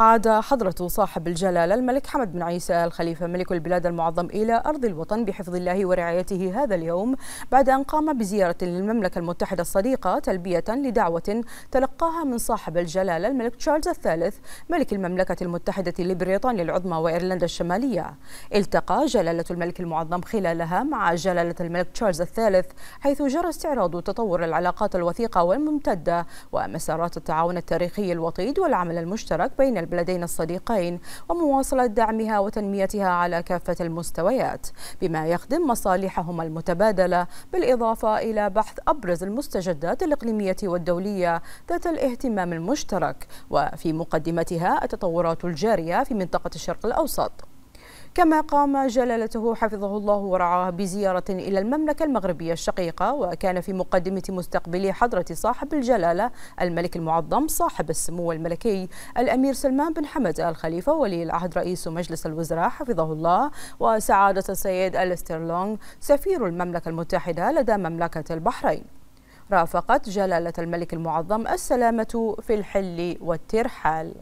عاد حضرة صاحب الجلالة الملك حمد بن عيسى الخليفة ملك البلاد المعظم إلى أرض الوطن بحفظ الله ورعايته هذا اليوم بعد أن قام بزيارة للمملكة المتحدة الصديقة تلبية لدعوة تلقاها من صاحب الجلالة الملك تشارلز الثالث ملك المملكة المتحدة لبريطانيا العظمى وإيرلندا الشمالية التقى جلالة الملك المعظم خلالها مع جلالة الملك تشارلز الثالث حيث جرى استعراض تطور العلاقات الوثيقة والممتدة ومسارات التعاون التاريخي الوطيد والعمل المشترك بين البلدين لدينا الصديقين ومواصلة دعمها وتنميتها على كافة المستويات بما يخدم مصالحهما المتبادلة بالإضافة إلى بحث أبرز المستجدات الإقليمية والدولية ذات الاهتمام المشترك وفي مقدمتها التطورات الجارية في منطقة الشرق الأوسط كما قام جلالته حفظه الله ورعاه بزيارة إلى المملكة المغربية الشقيقة وكان في مقدمة مستقبل حضرة صاحب الجلالة الملك المعظم صاحب السمو الملكي الأمير سلمان بن حمد الخليفة ولي العهد رئيس مجلس الوزراء حفظه الله وسعادة السيد السترلونغ سفير المملكة المتحدة لدى مملكة البحرين رافقت جلالة الملك المعظم السلامة في الحل والترحال